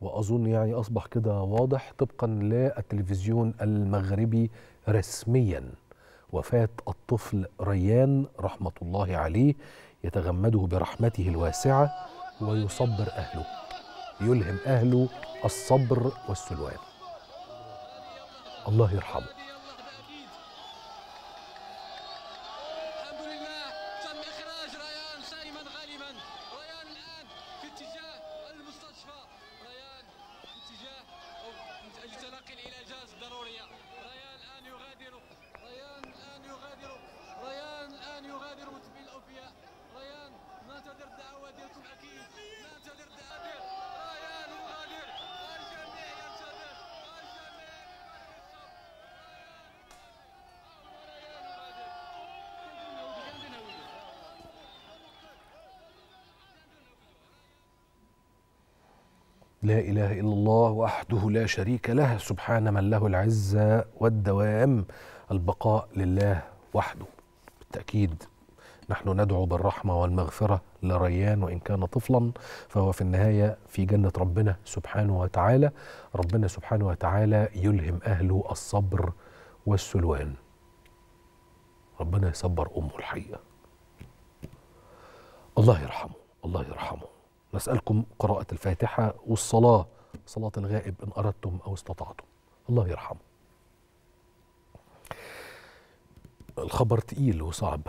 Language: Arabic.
واظن يعني اصبح كده واضح طبقا للتلفزيون المغربي رسميا وفاه الطفل ريان رحمه الله عليه يتغمده برحمته الواسعه ويصبر اهله يلهم اهله الصبر والسلوان الله يرحمه لا اله الا الله وحده لا شريك له سبحان من له العزه والدوام البقاء لله وحده بالتاكيد نحن ندعو بالرحمه والمغفره لريان وان كان طفلا فهو في النهايه في جنه ربنا سبحانه وتعالى ربنا سبحانه وتعالى يلهم اهله الصبر والسلوان ربنا يصبر امه الحقيقه الله يرحمه الله يرحمه نسألكم قراءة الفاتحة والصلاة صلاة الغائب إن أردتم أو استطعتم الله يرحمه الخبر تقيل وصعب